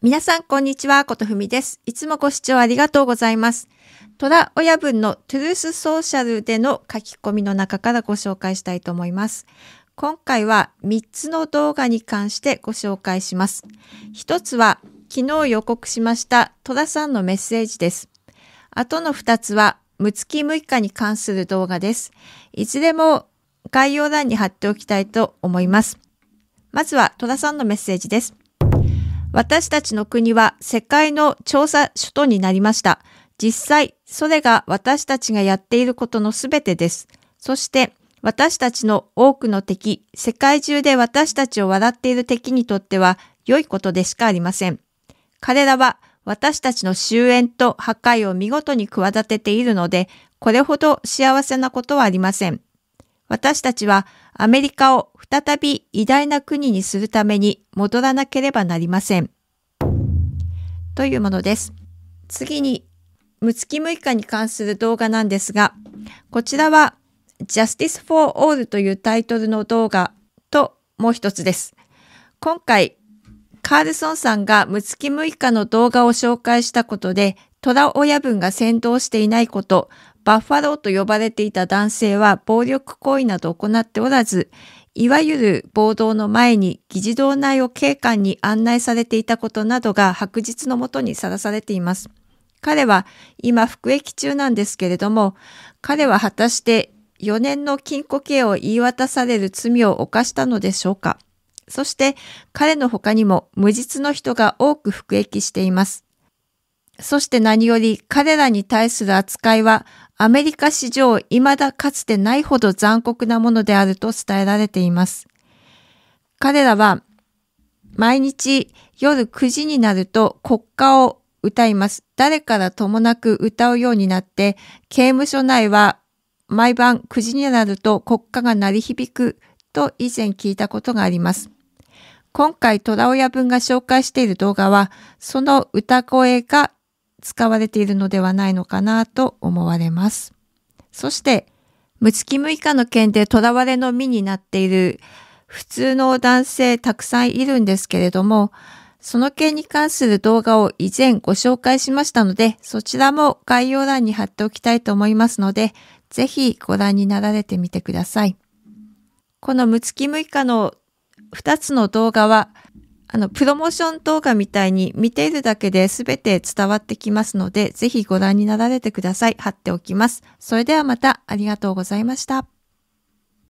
皆さん、こんにちは。ことふみです。いつもご視聴ありがとうございます。虎親分のトゥルースソーシャルでの書き込みの中からご紹介したいと思います。今回は3つの動画に関してご紹介します。1つは、昨日予告しました虎さんのメッセージです。あとの2つは、むつき6日に関する動画です。いずれも概要欄に貼っておきたいと思います。まずは、戸田さんのメッセージです。私たちの国は世界の調査首都になりました。実際、それが私たちがやっていることのすべてです。そして、私たちの多くの敵、世界中で私たちを笑っている敵にとっては良いことでしかありません。彼らは私たちの終焉と破壊を見事に企てているので、これほど幸せなことはありません。私たちはアメリカを再び偉大な国にするために戻らなければなりません。というものです。次に、ムツキムイカに関する動画なんですが、こちらは Justice for All というタイトルの動画ともう一つです。今回、カールソンさんがムツキムイカの動画を紹介したことで、虎親分が先導していないこと、バッファローと呼ばれていた男性は暴力行為など行っておらず、いわゆる暴動の前に議事堂内を警官に案内されていたことなどが白日のもとにさらされています。彼は今服役中なんですけれども、彼は果たして4年の禁錮刑を言い渡される罪を犯したのでしょうかそして彼の他にも無実の人が多く服役しています。そして何より彼らに対する扱いはアメリカ史上未だかつてないほど残酷なものであると伝えられています。彼らは毎日夜9時になると国歌を歌います。誰からともなく歌うようになって、刑務所内は毎晩9時になると国歌が鳴り響くと以前聞いたことがあります。今回、虎親分が紹介している動画は、その歌声が使われているのではないのかなと思われます。そして、キ月6日の件で囚われの身になっている普通の男性たくさんいるんですけれども、その件に関する動画を以前ご紹介しましたので、そちらも概要欄に貼っておきたいと思いますので、ぜひご覧になられてみてください。このムツキムイカの2つの動画は、あの、プロモーション動画みたいに見ているだけで全て伝わってきますので、ぜひご覧になられてください。貼っておきます。それではまたありがとうございました。